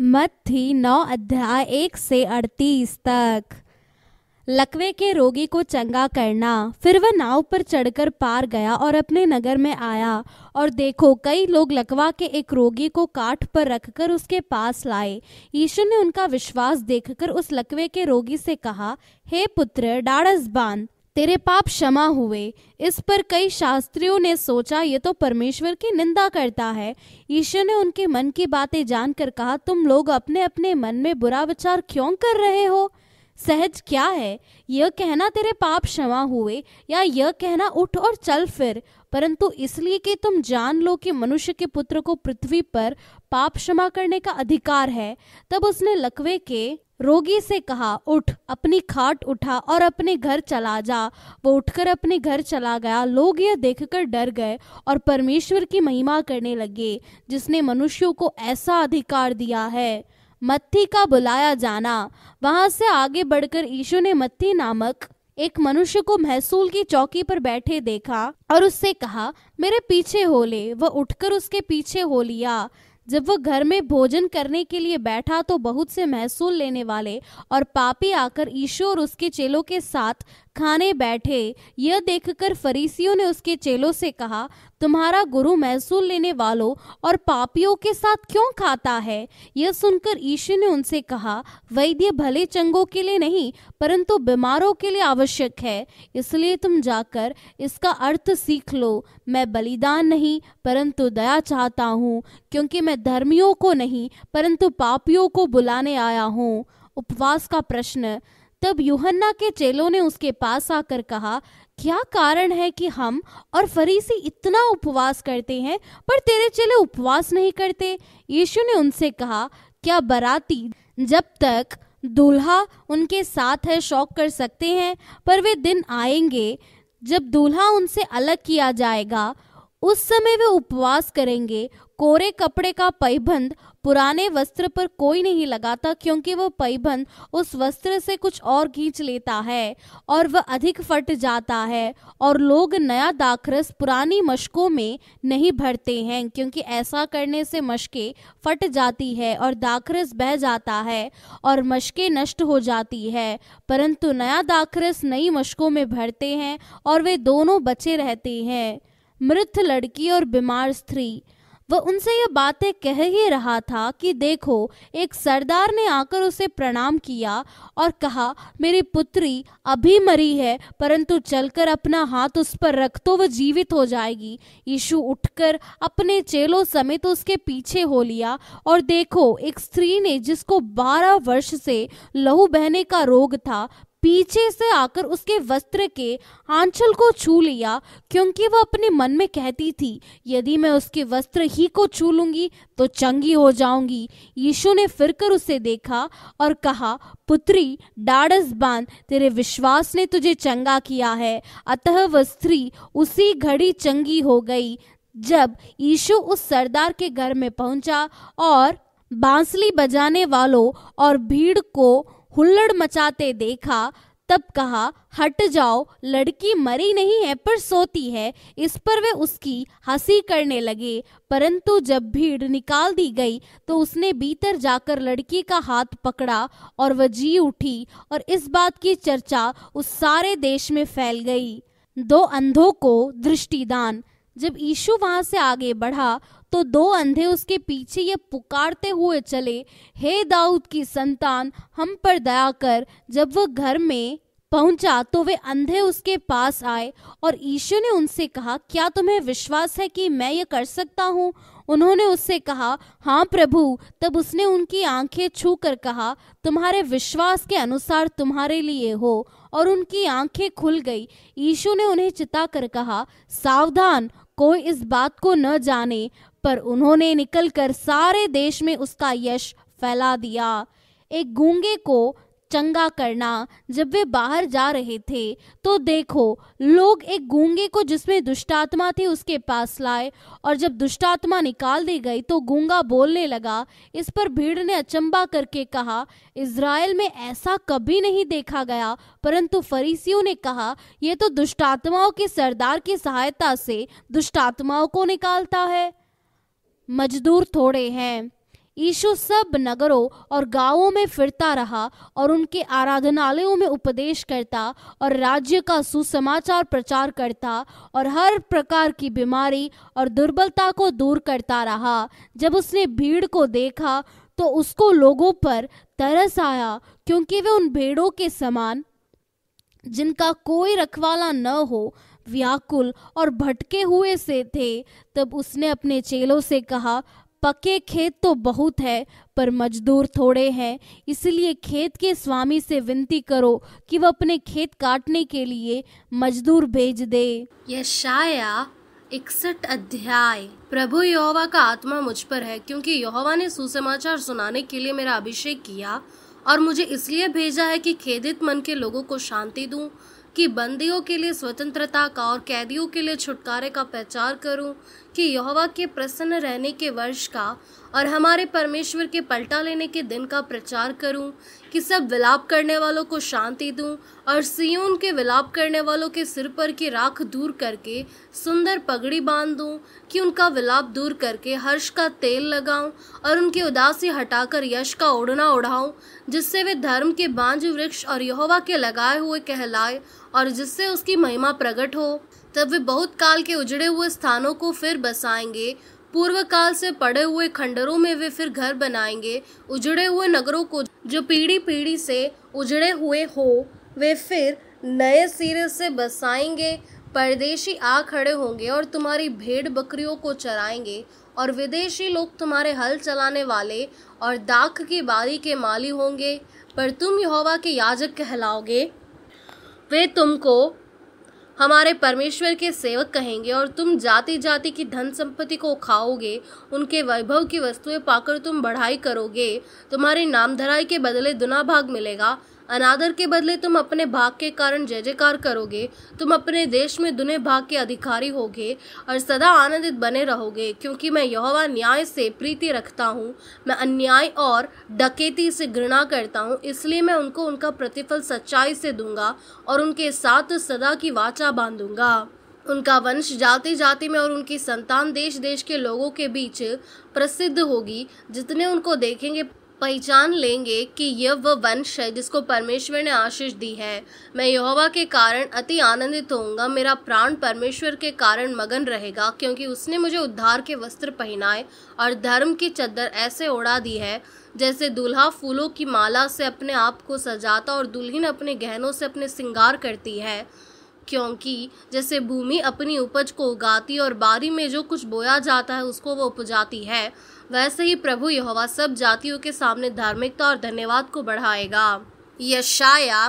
मत थी नौ अध्याय एक से अड़तीस तक लकवे के रोगी को चंगा करना फिर वह नाव पर चढ़कर पार गया और अपने नगर में आया और देखो कई लोग लकवा के एक रोगी को काठ पर रखकर उसके पास लाए यीशु ने उनका विश्वास देखकर उस लकवे के रोगी से कहा हे पुत्र डाड़स बांध तेरे पाप क्षमा हुए इस पर कई शास्त्रियों ने सोचा ये तो परमेश्वर की निंदा करता है ईश्वर ने उनके मन की बातें जानकर कहा तुम लोग अपने अपने मन में बुरा विचार क्यों कर रहे हो सहज क्या है यह कहना तेरे पाप क्षमा हुए या यह कहना उठ और चल फिर परंतु इसलिए कि तुम जान लो कि मनुष्य के पुत्र को पृथ्वी पर पाप क्षमा करने का अधिकार है तब उसने लकवे के रोगी से कहा उठ अपनी खाट उठा और अपने घर चला जा वो उठकर अपने घर चला गया लोग यह देखकर डर गए और परमेश्वर की महिमा करने लगे जिसने मनुष्यों को ऐसा अधिकार दिया है मत्थी का बुलाया जाना वहां से आगे बढ़कर ईशु ने मत्थी नामक एक मनुष्य को महसूल की चौकी पर बैठे देखा और उससे कहा मेरे पीछे हो ले वह उठकर उसके पीछे हो लिया जब वह घर में भोजन करने के लिए बैठा तो बहुत से महसूल लेने वाले और पापी आकर ईशो और उसके चेलों के साथ खाने बैठे यह देखकर फरीसियों ने उसके चेलों से कहा तुम्हारा गुरु महसूल लेने वालों और पापियों के साथ क्यों खाता है यह सुनकर ईशु ने उनसे कहा वैद्य भले चंगों के लिए नहीं परंतु बीमारों के लिए आवश्यक है इसलिए तुम जाकर इसका अर्थ सीख लो मैं बलिदान नहीं परंतु दया चाहता हूँ क्योंकि मैं धर्मियों को नहीं परंतु पापियों को बुलाने आया हूँ उपवास का प्रश्न तब यूहन्ना के चेलों ने उसके पास आकर कहा क्या कारण है कि हम और फरीसी इतना उपवास करते हैं पर तेरे चेले उपवास नहीं करते यीशु ने उनसे कहा क्या बराती जब तक दूल्हा उनके साथ है शौक कर सकते हैं पर वे दिन आएंगे जब दूल्हा उनसे अलग किया जाएगा उस समय वे उपवास करेंगे कोरे कपड़े का पैबंद पुराने वस्त्र पर कोई नहीं लगाता क्योंकि वो पैबंद उस वस्त्र से कुछ और खींच लेता है और वह अधिक फट जाता है और लोग नया दाखरस पुरानी मशकों में नहीं भरते हैं क्योंकि ऐसा करने से मशकें फट जाती है और दाखरस बह जाता है और मशकें नष्ट हो जाती है परंतु नया दाखरस नई मशकों में भरते हैं और वे दोनों बचे रहते हैं मृत लड़की और बीमार स्त्री वह उनसे यह बातें कह ही रहा था कि देखो एक सरदार ने आकर उसे प्रणाम किया और कहा मेरी पुत्री अभी मरी है परंतु चलकर अपना हाथ उस पर रख तो वह जीवित हो जाएगी यीशु उठकर अपने चेलों समेत उसके पीछे हो लिया और देखो एक स्त्री ने जिसको बारह वर्ष से लहू बहने का रोग था पीछे से आकर उसके वस्त्र के आंचल को छू लिया क्योंकि वह अपने मन में कहती थी यदि मैं उसके वस्त्र ही को छू लूंगी तो चंगी हो जाऊंगी यीशु ने फिर कर उसे देखा और कहा पुत्री डाड़स बांध तेरे विश्वास ने तुझे चंगा किया है अतः वह स्त्री उसी घड़ी चंगी हो गई जब यीशु उस सरदार के घर में पहुंचा और बांसली बजाने वालों और भीड़ को हुल्लड़ मचाते देखा तब कहा हट जाओ लड़की मरी नहीं है पर सोती है इस पर वे उसकी हंसी करने लगे परंतु जब भीड़ निकाल दी गई तो उसने भीतर जाकर लड़की का हाथ पकड़ा और वह जी उठी और इस बात की चर्चा उस सारे देश में फैल गई दो अंधों को दृष्टिदान जब यीशु वहां से आगे बढ़ा तो दो अंधे उसके पीछे ये पुकारते हुए चले हे दाऊद की संतान हम पर दया कर जब वह घर में पहुंचा तो वे अंधे उसके पास आए और ईशु ने उनसे कहा क्या तुम्हें विश्वास है कि मैं ये कर सकता हूँ उन्होंने उससे कहा हाँ प्रभु तब उसने उनकी आंखें छू कर कहा तुम्हारे विश्वास के अनुसार तुम्हारे लिए हो और उनकी आंखें खुल गई ईशु ने उन्हें चिता कर कहा सावधान कोई इस बात को न जाने पर उन्होंने निकलकर सारे देश में उसका यश फैला दिया एक गूंगे को चंगा करना जब वे बाहर जा रहे थे तो देखो लोग एक गूंगे को जिसमें दुष्टात्मा थी उसके पास लाए और जब दुष्टात्मा निकाल दी गई तो गूंगा बोलने लगा इस पर भीड़ ने अचंबा करके कहा इसराइल में ऐसा कभी नहीं देखा गया परंतु फरीसियों ने कहा यह तो दुष्टात्माओं के सरदार की सहायता से दुष्टात्माओं को निकालता है मजदूर थोड़े हैं यीशु सब नगरों और गांवों में फिरता रहा और उनके आराधनालयों में उपदेश करता और राज्य का सुसमाचार प्रचार करता और हर प्रकार की बीमारी और दुर्बलता को दूर करता रहा जब उसने भीड़ को देखा तो उसको लोगों पर तरस आया क्योंकि वे उन भेड़ों के समान जिनका कोई रखवाला न हो व्याकुल और भटके हुए से थे तब उसने अपने चेलों से कहा पके खेत तो बहुत है पर मजदूर थोड़े हैं इसलिए खेत के स्वामी से विनती करो कि वह अपने खेत काटने के लिए मजदूर भेज दे यशाया इकसठ अध्याय प्रभु यहोवा का आत्मा मुझ पर है क्योंकि यहोवा ने सुसमाचार सुनाने के लिए मेरा अभिषेक किया और मुझे इसलिए भेजा है कि खेदित मन के लोगों को शांति दूं कि बंदियों के लिए स्वतंत्रता का और कैदियों के लिए छुटकारे का प्रचार करूं कि यहोवा के प्रसन्न रहने के वर्ष का और हमारे परमेश्वर के पलटा लेने के दिन का प्रचार करूं कि सब विलाप करने वालों को शांति दूं और सियोन के विलाप करने वालों के सिर पर की राख दूर करके सुंदर पगड़ी बांध दूं कि उनका विलाप दूर करके हर्ष का तेल लगाऊं और उनकी उदासी हटाकर यश का ओढ़ना ओढ़ाऊं जिससे वे धर्म के बांझ वृक्ष और यहोवा के लगाए हुए कहलाए और जिससे उसकी महिमा प्रकट हो तब वे बहुत काल के उजड़े हुए स्थानों को फिर बसाएंगे पूर्व काल से पड़े हुए खंडरों में वे फिर घर बनाएंगे उजड़े हुए नगरों को जो पीढ़ी पीढ़ी से उजड़े हुए हो वे फिर नए सिरे से बसाएंगे परदेशी आ खड़े होंगे और तुम्हारी भेड़ बकरियों को चराएंगे और विदेशी लोग तुम्हारे हल चलाने वाले और दाख की बारी के माली होंगे पर तुम यहोवा के याजक कहलाओगे वे तुमको हमारे परमेश्वर के सेवक कहेंगे और तुम जाति जाति की धन संपत्ति को खाओगे उनके वैभव की वस्तुएं पाकर तुम बढ़ाई करोगे तुम्हारी नामधराई के बदले दुना भाग मिलेगा अनादर के बदले तुम अपने भाग के कारण जय जयकार करोगे तुम अपने देश में दुने भाग के अधिकारी होगे और सदा आनंदित बने रहोगे क्योंकि मैं यहोवा न्याय से प्रीति रखता हूँ मैं अन्याय और डकेती से घृणा करता हूँ इसलिए मैं उनको उनका प्रतिफल सच्चाई से दूंगा और उनके साथ सदा की वाचा बांधूंगा उनका वंश जाति जाति में और उनकी संतान देश देश के लोगों के बीच प्रसिद्ध होगी जितने उनको देखेंगे पहचान लेंगे कि यह वह वंश है जिसको परमेश्वर ने आशीष दी है मैं यहोवा के कारण अति आनंदित होऊंगा मेरा प्राण परमेश्वर के कारण मगन रहेगा क्योंकि उसने मुझे उद्धार के वस्त्र पहनाए और धर्म की चद्दर ऐसे ओढ़ा दी है जैसे दूल्हा फूलों की माला से अपने आप को सजाता और दुल्हन अपने गहनों से अपने श्रृंगार करती है क्योंकि जैसे भूमि अपनी उपज को उगाती और बारी में जो कुछ बोया जाता है उसको वो उपजाती है वैसे ही प्रभु यहोवा सब जातियों के सामने धार्मिकता और धन्यवाद को बढ़ाएगा यशाया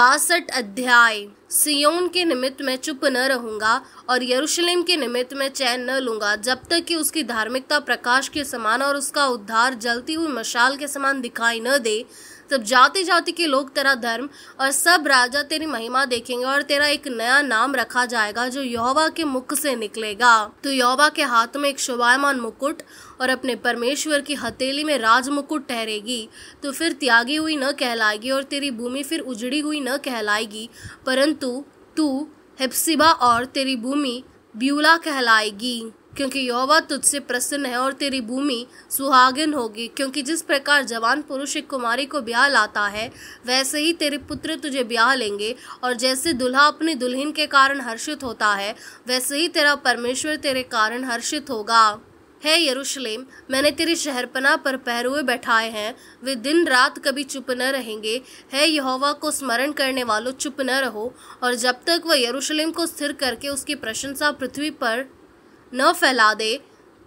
बासठ अध्याय सियोन के निमित्त मैं चुप न रहूंगा और यरूशलेम के निमित्त मैं चैन न लूंगा जब तक कि उसकी धार्मिकता प्रकाश के समान और उसका उद्धार जलती हुई मशाल के समान दिखाई न दे तब जाति जाति के लोग तेरा धर्म और सब राजा तेरी महिमा देखेंगे और तेरा एक नया नाम रखा जाएगा जो यौवा के मुख से निकलेगा तो यौवा के हाथ में एक शुभायमान मुकुट और अपने परमेश्वर की हथेली में राजमुकुट ठहरेगी तो फिर त्यागी हुई न कहलाएगी और तेरी भूमि फिर उजड़ी हुई न कहलाएगी परंतु तू हिप्सिबा और तेरी भूमि ब्यूला कहलाएगी क्योंकि यौवा तुझसे प्रसन्न है और तेरी भूमि सुहागिन होगी क्योंकि जिस प्रकार जवान पुरुष एक कुमारी को ब्याह लाता है वैसे ही तेरे पुत्र तुझे ब्याह लेंगे और जैसे दुल्हा अपने दुल्हन के कारण हर्षित होता है वैसे ही तेरा परमेश्वर तेरे कारण हर्षित होगा हे यरूशलेम मैंने तेरे शहरपना पर पहरुए बैठाए हैं वे दिन रात कभी चुप न रहेंगे हे यहोवा को स्मरण करने वालों चुप न रहो और जब तक वह यरूशलेम को स्थिर करके उसकी प्रशंसा पृथ्वी पर न फैला दे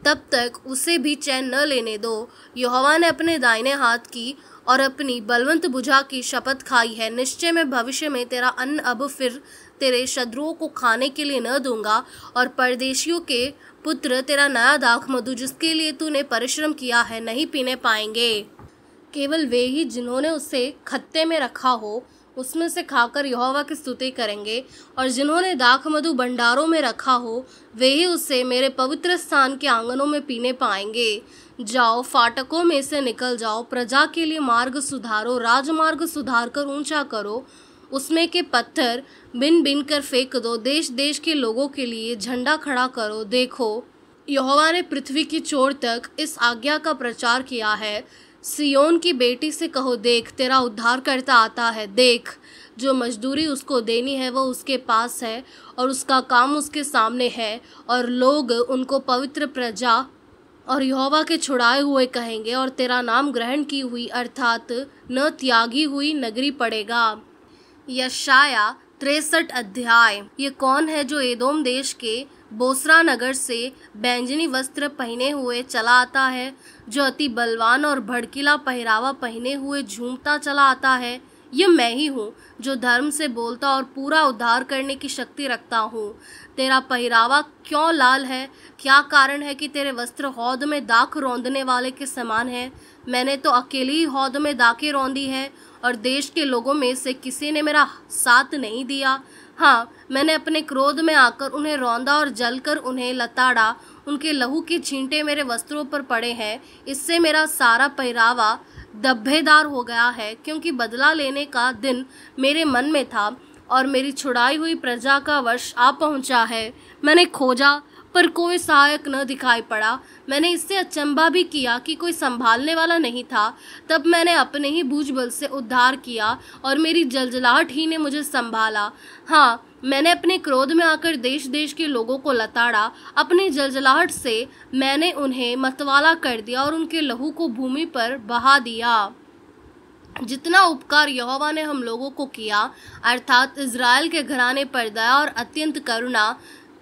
तब तक उसे भी चैन न लेने दो यहोवा ने अपने दाहिने हाथ की और अपनी बलवंत बुझा की शपथ खाई है निश्चय में भविष्य में तेरा अन्न अब फिर तेरे शत्रुओं को खाने के लिए न दूंगा और परदेशियों के पुत्र तेरा नया दाख मधु जिसके लिए तूने परिश्रम किया है नहीं पीने पाएंगे केवल वे ही जिन्होंने उसे खत्ते में रखा हो उसमें से खाकर यहोवा की स्तुति करेंगे और जिन्होंने दाख मधु भंडारों में रखा हो वे ही उसे मेरे पवित्र स्थान के आंगनों में पीने पाएंगे जाओ फाटकों में से निकल जाओ प्रजा के लिए मार्ग सुधारो राजमार्ग सुधार कर ऊंचा करो उसमें के पत्थर बिन बिन कर फेंक दो देश देश के लोगों के लिए झंडा खड़ा करो देखो यहोवा ने पृथ्वी की चोर तक इस आज्ञा का प्रचार किया है सियोन की बेटी से कहो देख तेरा उद्धार करता आता है देख जो मजदूरी उसको देनी है वो उसके पास है और उसका काम उसके सामने है और लोग उनको पवित्र प्रजा और यहोवा के छुड़ाए हुए कहेंगे और तेरा नाम ग्रहण की हुई अर्थात न त्यागी हुई नगरी पड़ेगा यशाया तिरसठ अध्याय ये कौन है जो एदोम देश के बोसरा नगर से बैंजनी वस्त्र पहने हुए चला आता है जो अति बलवान और भड़कीला पहरावा पहने हुए झूमता चला आता है यह मैं ही हूँ जो धर्म से बोलता और पूरा उद्धार करने की शक्ति रखता हूँ तेरा पहरावा क्यों लाल है क्या कारण है कि तेरे वस्त्र हौद में दाख रौंदने वाले के समान है मैंने तो अकेली ही हौद में दाखे रौंदी है और देश के लोगों में से किसी ने मेरा साथ नहीं दिया हाँ मैंने अपने क्रोध में आकर उन्हें रौंदा और जलकर उन्हें लताड़ा उनके लहू के छींटे मेरे वस्त्रों पर पड़े हैं इससे मेरा सारा पहरावा दब्भेदार हो गया है क्योंकि बदला लेने का दिन मेरे मन में था और मेरी छुड़ाई हुई प्रजा का वर्ष आ पहुंचा है मैंने खोजा पर कोई सहायक न दिखाई पड़ा मैंने इससे अचंबा भी किया कि कोई संभालने वाला नहीं था तब मैंने अपने ही बूझबल से उद्धार किया और मेरी जलजलाहट ही ने मुझे संभाला हाँ मैंने अपने क्रोध में आकर देश देश के लोगों को लताड़ा अपनी जलजलाहट से मैंने उन्हें मतवाला कर दिया और उनके लहू को भूमि पर बहा दिया जितना उपकार यहोवा ने हम लोगों को किया अर्थात इज़राइल के घराने पर दया और अत्यंत करुणा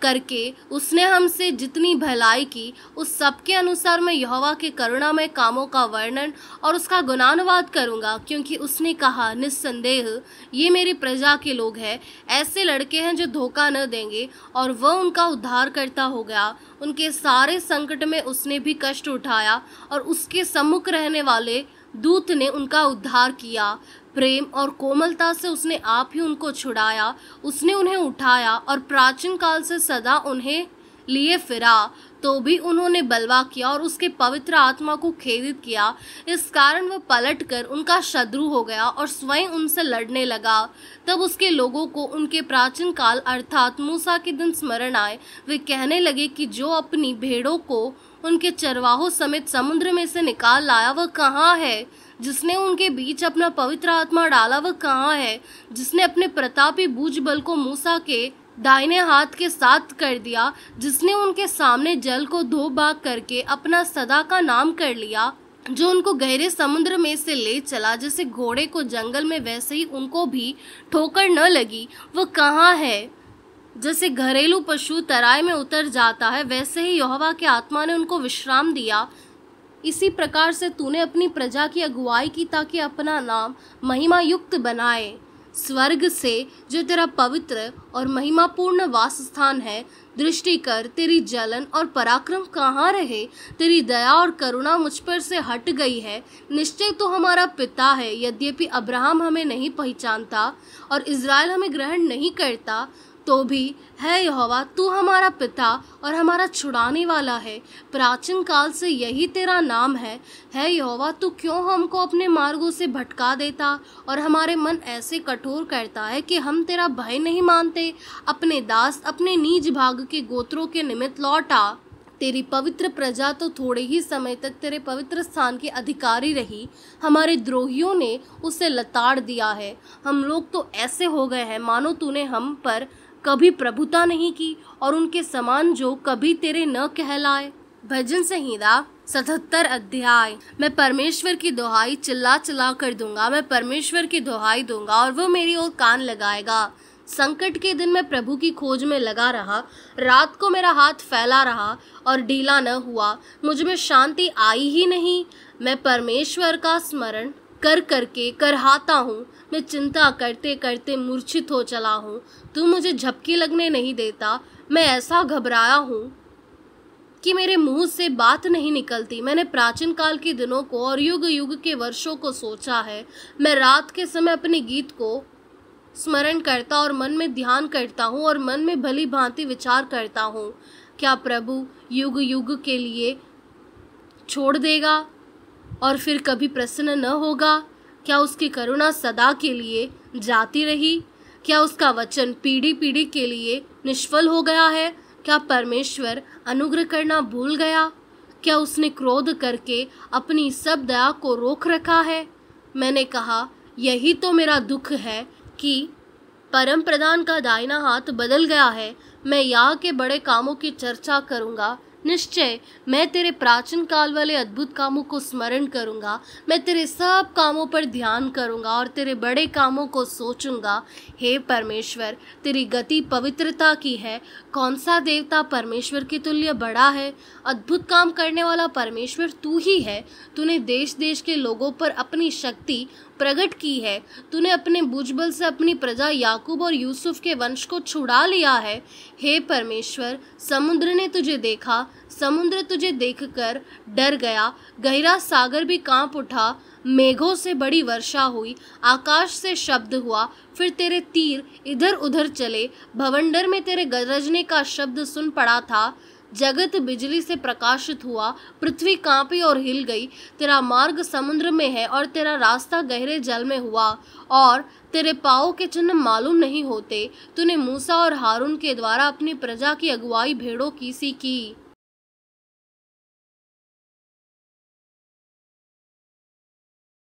करके उसने हमसे जितनी भलाई की उस सब के अनुसार मैं यहोवा के करुणामय कामों का वर्णन और उसका गुणानुवाद करूंगा क्योंकि उसने कहा निस्संदेह ये मेरी प्रजा के लोग हैं ऐसे लड़के हैं जो धोखा न देंगे और वह उनका उद्धार करता हो गया उनके सारे संकट में उसने भी कष्ट उठाया और उसके सम्मुख रहने वाले दूत ने उनका उद्धार किया प्रेम और कोमलता से उसने आप ही उनको छुड़ाया उसने उन्हें उठाया और प्राचीन काल से सदा उन्हें लिए फिरा तो भी उन्होंने बलवा किया और उसके पवित्र आत्मा को खेदित किया इस कारण वह पलट कर उनका शत्रु हो गया और स्वयं उनसे लड़ने लगा तब उसके लोगों को उनके प्राचीन काल अर्थात मूसा के दिन स्मरण आए वे कहने लगे कि जो अपनी भेड़ों को उनके चरवाहों समेत समुद्र में से निकाल लाया वह कहाँ है जिसने उनके बीच अपना पवित्र आत्मा डाला वह कहाँ है जिसने अपने प्रतापी बूझ बल को मूसा के दाहिने हाथ के साथ कर दिया जिसने उनके सामने जल को धो भाग करके अपना सदा का नाम कर लिया जो उनको गहरे समुद्र में से ले चला जैसे घोड़े को जंगल में वैसे ही उनको भी ठोकर न लगी वो कहाँ है जैसे घरेलू पशु तराई में उतर जाता है वैसे ही यहोवा के आत्मा ने उनको विश्राम दिया इसी प्रकार से तूने अपनी प्रजा की अगुवाई की ताकि अपना नाम महिमा युक्त बनाए स्वर्ग से जो तेरा पवित्र और महिमापूर्ण वास स्थान है दृष्टि कर तेरी जलन और पराक्रम कहाँ रहे तेरी दया और करुणा मुझ पर से हट गई है निश्चय तो हमारा पिता है यद्यपि अब्राहम हमें नहीं पहचानता और इज़राइल हमें ग्रहण नहीं करता तो भी है यहोवा तू हमारा पिता और हमारा छुड़ाने वाला है प्राचीन काल से यही तेरा नाम है है यहोवा तू क्यों हमको अपने मार्गों से भटका देता और हमारे मन ऐसे कठोर करता है कि हम तेरा भय नहीं मानते अपने दास अपने नीज भाग के गोत्रों के निमित्त लौटा तेरी पवित्र प्रजा तो थोड़े ही समय तक तेरे पवित्र स्थान के अधिकारी रही हमारे द्रोहियों ने उसे लताड़ दिया है हम लोग तो ऐसे हो गए हैं मानो तूने हम पर कभी प्रभुता नहीं की और उनके समान जो कभी तेरे न कहलाए भजन संहिता सतहत्तर अध्याय मैं परमेश्वर की दोहाई चिल्ला चिल्ला कर दूंगा मैं परमेश्वर की दोहाई दूंगा और वो मेरी ओर कान लगाएगा संकट के दिन मैं प्रभु की खोज में लगा रहा रात को मेरा हाथ फैला रहा और ढीला न हुआ मुझ में शांति आई ही नहीं मैं परमेश्वर का स्मरण कर करके करहाता हूँ मैं चिंता करते करते मूर्छित हो चला हूँ तू मुझे झपकी लगने नहीं देता मैं ऐसा घबराया हूँ कि मेरे मुंह से बात नहीं निकलती मैंने प्राचीन काल के दिनों को और युग युग के वर्षों को सोचा है मैं रात के समय अपने गीत को स्मरण करता और मन में ध्यान करता हूँ और मन में भली भांति विचार करता हूँ क्या प्रभु युग युग के लिए छोड़ देगा और फिर कभी प्रसन्न न होगा क्या उसकी करुणा सदा के लिए जाती रही क्या उसका वचन पीढ़ी पीढ़ी के लिए निष्फल हो गया है क्या परमेश्वर अनुग्रह करना भूल गया क्या उसने क्रोध करके अपनी सब दया को रोक रखा है मैंने कहा यही तो मेरा दुख है कि परम प्रधान का दायना हाथ बदल गया है मैं यहाँ के बड़े कामों की चर्चा करूँगा निश्चय मैं तेरे प्राचीन काल वाले अद्भुत कामों को स्मरण करूँगा मैं तेरे सब कामों पर ध्यान करूँगा और तेरे बड़े कामों को सोचूंगा हे परमेश्वर तेरी गति पवित्रता की है कौन सा देवता परमेश्वर के तुल्य बड़ा है अद्भुत काम करने वाला परमेश्वर तू ही है तूने देश देश के लोगों पर अपनी शक्ति प्रकट की है तूने अपने बुजबल से अपनी प्रजा याकूब और यूसुफ के वंश को छुड़ा लिया है हे परमेश्वर समुद्र ने तुझे देखा समुद्र तुझे देखकर डर गया गहरा सागर भी कांप उठा मेघों से बड़ी वर्षा हुई आकाश से शब्द हुआ फिर तेरे तीर इधर उधर चले भवंडर में तेरे गरजने का शब्द सुन पड़ा था जगत बिजली से प्रकाशित हुआ पृथ्वी कांपी और हिल गई तेरा मार्ग समुद्र में है और तेरा रास्ता गहरे जल में हुआ और तेरे पाओ के चिन्ह मालूम नहीं होते तूने मूसा और हारून के द्वारा अपनी प्रजा की अगुवाई भेड़ों की सी की